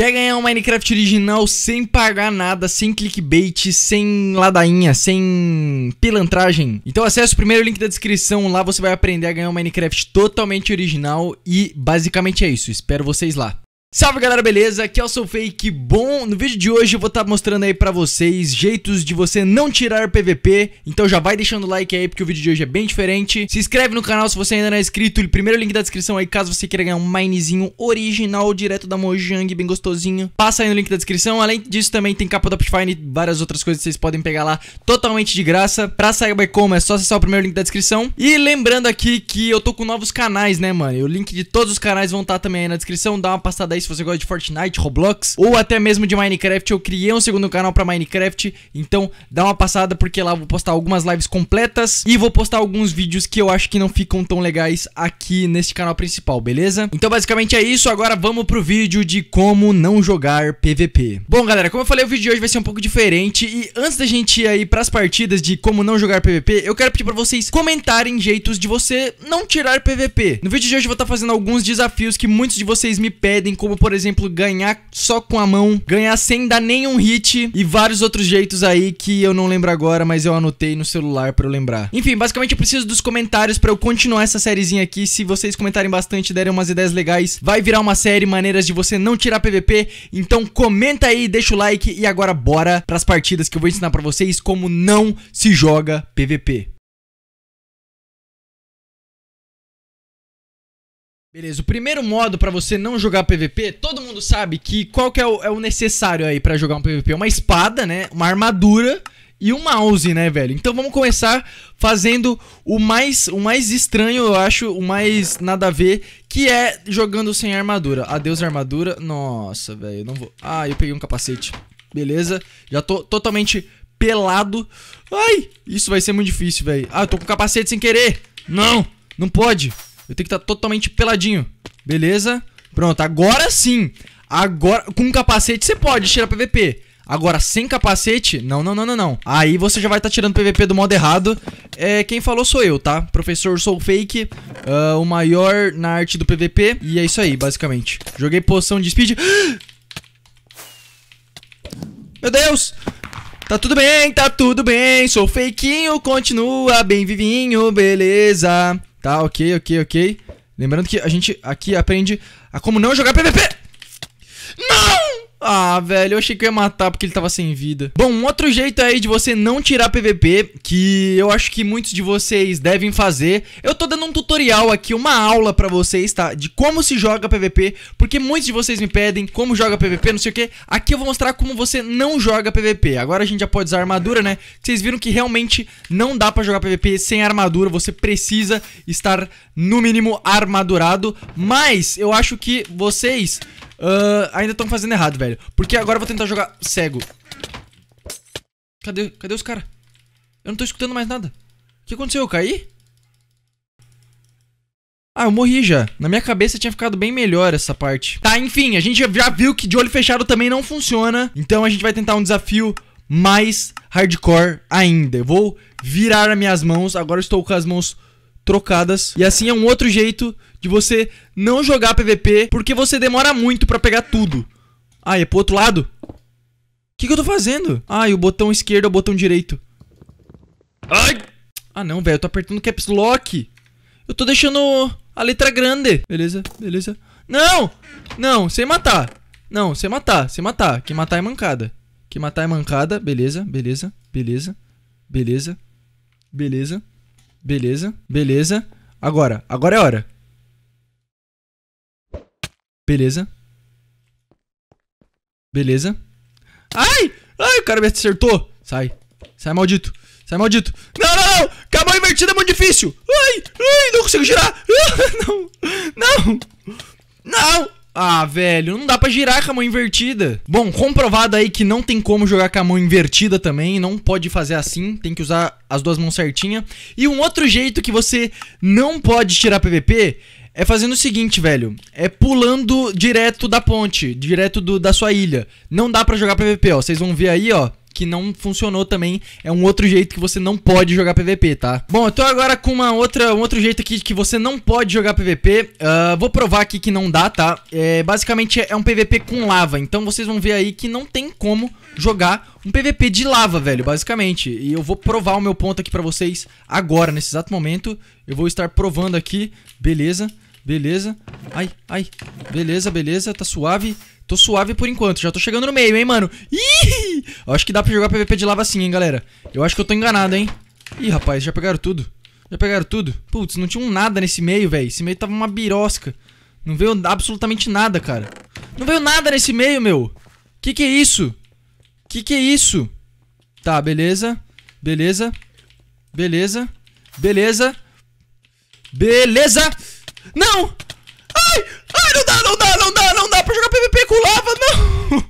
Quer ganhar um Minecraft original sem pagar nada, sem clickbait, sem ladainha, sem pilantragem? Então acesse o primeiro link da descrição, lá você vai aprender a ganhar um Minecraft totalmente original e basicamente é isso. Espero vocês lá. Salve galera, beleza? Aqui é o fake bom? No vídeo de hoje eu vou estar tá mostrando aí pra vocês jeitos de você não tirar PVP Então já vai deixando o like aí porque o vídeo de hoje é bem diferente Se inscreve no canal se você ainda não é inscrito, o primeiro link da descrição aí caso você queira ganhar um minezinho original direto da Mojang, bem gostosinho Passa aí no link da descrição, além disso também tem capa da Optifine e várias outras coisas que vocês podem pegar lá totalmente de graça Pra saber como é só acessar o primeiro link da descrição E lembrando aqui que eu tô com novos canais né mano, e o link de todos os canais vão estar tá também aí na descrição, dá uma passada aí aí, se você gosta de Fortnite, Roblox ou até mesmo de Minecraft, eu criei um segundo canal para Minecraft, então dá uma passada porque lá eu vou postar algumas lives completas e vou postar alguns vídeos que eu acho que não ficam tão legais aqui nesse canal principal, beleza? Então basicamente é isso, agora vamos pro vídeo de como não jogar PVP. Bom galera, como eu falei, o vídeo de hoje vai ser um pouco diferente e antes da gente ir aí pras partidas de como não jogar PVP, eu quero pedir pra vocês comentarem jeitos de você não tirar PVP. No vídeo de hoje eu vou estar tá fazendo alguns desafios que muitos de vocês me pedem como como por exemplo ganhar só com a mão, ganhar sem dar nenhum hit e vários outros jeitos aí que eu não lembro agora, mas eu anotei no celular para eu lembrar. Enfim, basicamente eu preciso dos comentários para eu continuar essa sériezinha aqui. Se vocês comentarem bastante, derem umas ideias legais, vai virar uma série maneiras de você não tirar PVP. Então comenta aí, deixa o like e agora bora para as partidas que eu vou ensinar para vocês como não se joga PVP. Beleza, o primeiro modo para você não jogar PVP, todo mundo sabe que qual que é o, é o necessário aí para jogar um PVP? Uma espada, né? Uma armadura e um mouse, né, velho? Então vamos começar fazendo o mais o mais estranho, eu acho, o mais nada a ver, que é jogando sem armadura. Adeus armadura. Nossa, velho, não vou. Ah, eu peguei um capacete. Beleza? Já tô totalmente pelado. Ai, isso vai ser muito difícil, velho. Ah, eu tô com capacete sem querer. Não, não pode. Eu tenho que estar tá totalmente peladinho. Beleza? Pronto, agora sim. Agora, com um capacete você pode tirar PVP. Agora, sem capacete, não, não, não, não, não. Aí você já vai estar tá tirando PVP do modo errado. É, quem falou sou eu, tá? Professor Soul Fake, uh, o maior na arte do PVP. E é isso aí, basicamente. Joguei poção de speed. Meu Deus! Tá tudo bem, tá tudo bem, sou fakinho, continua bem vivinho, beleza. Tá, ok, ok, ok. Lembrando que a gente aqui aprende a como não jogar PVP. Ah, velho, eu achei que eu ia matar porque ele tava sem vida. Bom, um outro jeito aí de você não tirar PVP, que eu acho que muitos de vocês devem fazer, eu tô dando um tutorial aqui, uma aula pra vocês, tá? De como se joga PVP, porque muitos de vocês me pedem como joga PVP, não sei o que. Aqui eu vou mostrar como você não joga PVP. Agora a gente já pode usar armadura, né? Vocês viram que realmente não dá pra jogar PVP sem armadura, você precisa estar, no mínimo, armadurado. Mas eu acho que vocês Uh, ainda estão fazendo errado, velho. Porque agora eu vou tentar jogar cego. Cadê, cadê os caras? Eu não tô escutando mais nada. O que aconteceu? Eu caí? Ah, eu morri já. Na minha cabeça tinha ficado bem melhor essa parte. Tá, enfim, a gente já viu que de olho fechado também não funciona. Então a gente vai tentar um desafio mais hardcore ainda. Eu vou virar as minhas mãos. Agora eu estou com as mãos trocadas. E assim é um outro jeito de você não jogar PVP, porque você demora muito para pegar tudo. Ah, é pro outro lado? O que, que eu tô fazendo? Ah, o botão esquerdo é o botão direito. Ai! Ah, não, velho. Eu tô apertando caps lock. Eu tô deixando a letra grande. Beleza, beleza. Não! Não, sem matar. Não, sem matar, sem matar. Que matar é mancada. Que matar é mancada. Beleza, beleza, beleza, beleza, beleza. Beleza, beleza. Agora, agora é hora. Beleza. Beleza. Ai! Ai, o cara me acertou. Sai. Sai, maldito. Sai, maldito. Não, não, não. Acabou invertida, é muito difícil. Ai, ai, não consigo girar. Não, não. Não. Ah, velho, não dá para girar com a mão invertida. Bom, comprovado aí que não tem como jogar com a mão invertida também, não pode fazer assim, tem que usar as duas mãos certinha. E um outro jeito que você não pode tirar PVP é fazendo o seguinte, velho, é pulando direto da ponte, direto do, da sua ilha. Não dá para jogar PVP, ó, vocês vão ver aí, ó que não funcionou também. É um outro jeito que você não pode jogar PVP, tá? Bom, eu tô agora com uma outra, um outro jeito aqui que você não pode jogar PVP. Uh, ah, vou provar aqui que não dá, tá? É, basicamente é um PVP com lava. Então vocês vão ver aí que não tem como jogar um PVP de lava, velho, basicamente. E eu vou provar o meu ponto aqui pra vocês agora, nesse exato momento. Eu vou estar provando aqui. Beleza, beleza. Ai, ai. Beleza, beleza. Tá suave. Tô suave por enquanto. Já tô chegando no meio, hein, mano. Ih! Ih, acho que dá pra jogar PVP de lava sim, hein, galera. Eu acho que eu tô enganado, hein. Ih, rapaz, já pegaram tudo. Já pegaram tudo. Putz, não tinha um nada nesse meio, velho. Esse meio tava uma birosca. Não veio absolutamente nada, cara. Não veio nada nesse meio, meu. Que que é isso? Que que é isso? Tá, beleza. Beleza. Beleza. Beleza. Beleza. Não! Ai! Ai, não dá, não dá, não dá, não dá pra jogar PVP com lava, não!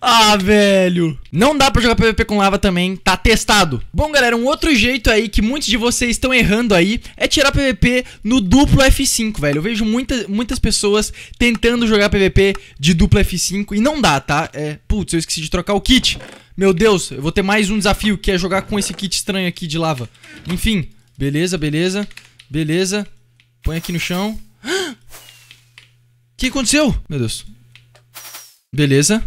Ah, velho. Não dá pra jogar PVP com lava também, tá testado. Bom, galera, um outro jeito aí que muitos de vocês estão errando aí é tirar PVP no duplo F5, velho. Eu vejo muitas muitas pessoas tentando jogar PVP de duplo F5 e não dá, tá? É, putz, eu esqueci de trocar o kit. Meu Deus, eu vou ter mais um desafio que é jogar com esse kit estranho aqui de lava. Enfim, beleza, beleza, beleza. Põe aqui no chão. O que aconteceu? Meu Deus. Beleza.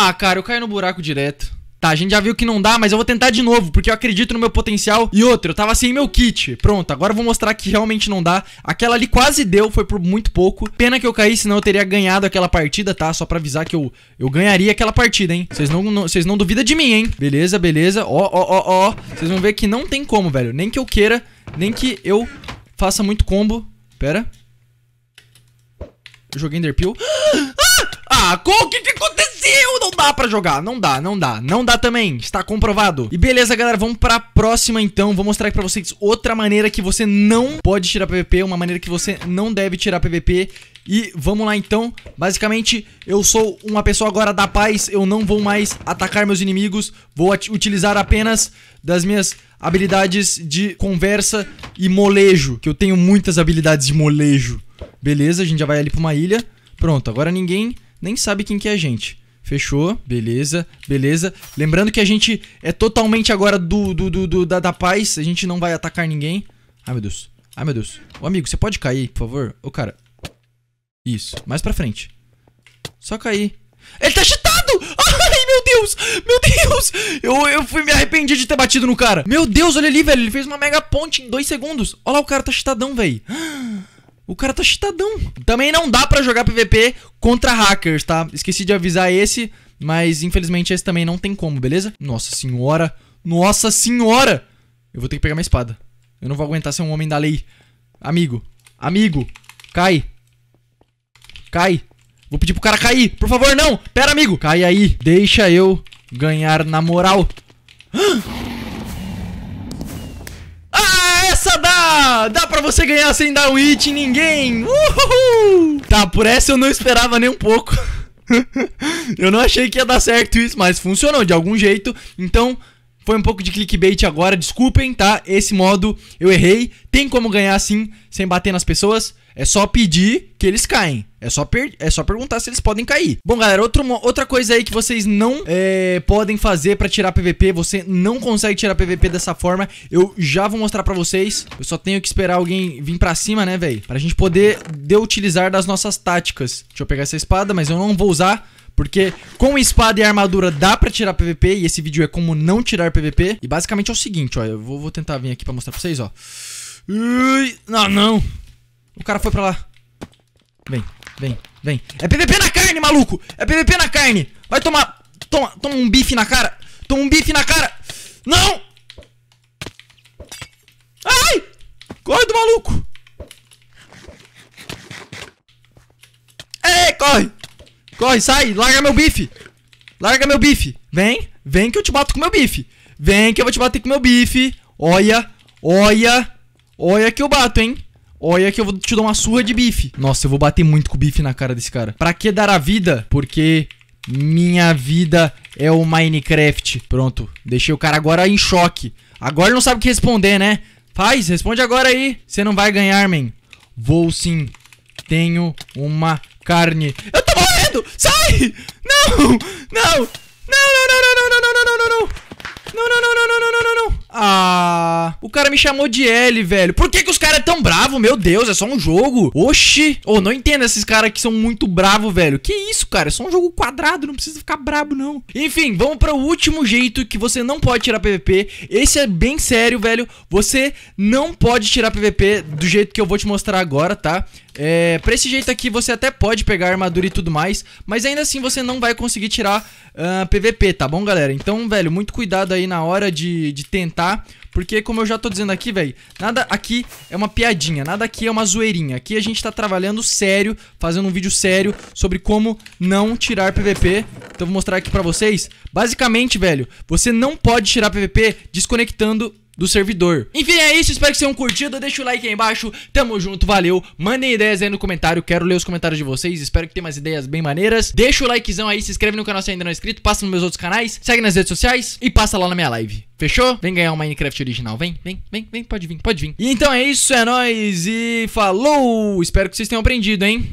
Ah, cara, eu caí no buraco direto. Tá, a gente já viu que não dá, mas eu vou tentar de novo, porque eu acredito no meu potencial. E outra, eu tava sem meu kit. Pronto, agora eu vou mostrar que realmente não dá. Aquela ali quase deu, foi por muito pouco. Pena que eu caí, senão eu teria ganhado aquela partida, tá? Só pra avisar que eu, eu ganharia aquela partida, hein? Vocês não, não, não duvidam de mim, hein? Beleza, beleza. Ó, ó, ó, ó. Vocês vão ver que não tem como, velho. Nem que eu queira, nem que eu faça muito combo. Pera. Eu joguei Enderpeel. dá! O que, que aconteceu? Não dá pra jogar. Não dá, não dá. Não dá também. Está comprovado. E beleza, galera. Vamos pra próxima, então. Vou mostrar aqui pra vocês outra maneira que você não pode tirar PVP. Uma maneira que você não deve tirar PVP. E vamos lá então, basicamente eu sou uma pessoa agora da paz, eu não vou mais atacar meus inimigos, vou utilizar apenas das minhas habilidades de conversa e molejo, que eu tenho muitas habilidades de molejo. Beleza, a gente já vai ali pra uma ilha, pronto, agora ninguém nem sabe quem que é a gente. Fechou? Beleza, beleza. Lembrando que a gente é totalmente agora do, do, do, do da, da paz. A gente não vai atacar ninguém. Ai, meu Deus. Ai, meu Deus. Ô, amigo, você pode cair, por favor? Ô, cara. Isso. Mais pra frente. Só cair. Ele tá cheatado! Ai, meu Deus! Meu Deus! Eu, eu fui me arrependi de ter batido no cara. Meu Deus, olha ali, velho. Ele fez uma mega ponte em dois segundos. Olha lá, o cara tá cheatadão, velho. O cara tá cheatadão. Também não dá para jogar PVP contra hackers, tá? Esqueci de avisar esse, mas infelizmente esse também não tem como, beleza? Nossa senhora. Nossa senhora. Eu vou ter que pegar minha espada. Eu não vou aguentar ser um homem da lei. Amigo. Amigo. Cai. Cai. Vou pedir pro cara cair. Por favor, não. Pera, amigo. Cai aí. Deixa eu ganhar na moral. Ah! dá pra você ganhar sem dar um hit em ninguém. Uhul. Tá, por essa eu não esperava nem um pouco. eu não achei que ia dar certo isso, mas funcionou de algum jeito. Então, foi um pouco de clickbait agora, desculpem, tá? Esse modo eu errei. Tem como ganhar assim, sem bater nas pessoas. É só pedir que eles caem. É só, é só perguntar se eles podem cair. Bom, galera, outro, outra coisa aí que vocês não é, podem fazer pra tirar PVP. Você não consegue tirar PVP dessa forma. Eu já vou mostrar pra vocês. Eu só tenho que esperar alguém vir pra cima, né, velho? Pra gente poder de utilizar das nossas táticas. Deixa eu pegar essa espada, mas eu não vou usar porque com espada e armadura dá pra tirar PVP. E esse vídeo é como não tirar PVP. E basicamente é o seguinte, ó. Eu vou, vou tentar vir aqui pra mostrar pra vocês, ó. Ui, não, não. O cara foi pra lá. Vem, vem, vem. É PVP na carne, maluco! É PVP na carne! Vai tomar... Toma, toma um bife na cara! Toma um bife na cara! Não! Ai! Corre do maluco! Ei, corre! Corre, sai, larga meu bife. Larga meu bife. Vem, vem que eu te bato com meu bife. Vem que eu vou te bater com meu bife. Olha, olha, olha que eu bato, hein. Olha que eu vou te dar uma surra de bife. Nossa, eu vou bater muito com o bife na cara desse cara. Pra que dar a vida? Porque minha vida é o Minecraft. Pronto, deixei o cara agora em choque. Agora ele não sabe o que responder, né? Faz, responde agora aí. Você não vai ganhar, man. Vou sim. Tenho uma carne. Eu Sai! Não! Não! Não, não, não, não, não, não, não, não, não, não! Não, não, não, não, não, não, não, não! Ah! O cara me chamou de L, velho. Por que que os caras é tão bravo? Meu Deus, é só um jogo. Oxi! Ô, oh, não entendo esses caras que são muito bravo, velho. Que isso, cara? É só um jogo quadrado, não precisa ficar brabo, não. Enfim, vamos para o último jeito que você não pode tirar PVP. Esse é bem sério, velho. Você não pode tirar PVP do jeito que eu vou te mostrar agora, tá? É, pra esse jeito aqui você até pode pegar armadura e tudo mais, mas ainda assim você não vai conseguir tirar uh, ah, PVP, tá bom, galera? Então, velho, muito cuidado aí na hora de, de tentar, porque como eu já tô dizendo aqui, velho, nada aqui é uma piadinha, nada aqui é uma zoeirinha. Aqui a gente tá trabalhando sério, fazendo um vídeo sério sobre como não tirar PVP. Então vou mostrar aqui pra vocês. Basicamente, velho, você não pode tirar PVP desconectando do servidor. Enfim, é isso. Espero que vocês tenham curtido. Deixa o like aí embaixo. Tamo junto, valeu. Mandem ideias aí no comentário. Quero ler os comentários de vocês. Espero que tenham umas ideias bem maneiras. Deixa o likezão aí. Se inscreve no canal se ainda não é inscrito. Passa nos meus outros canais. Segue nas redes sociais. E passa lá na minha live. Fechou? Vem ganhar um Minecraft original. Vem, vem, vem, vem. Pode vir, pode vir. E então é isso. É nóis. E falou. Espero que vocês tenham aprendido, hein?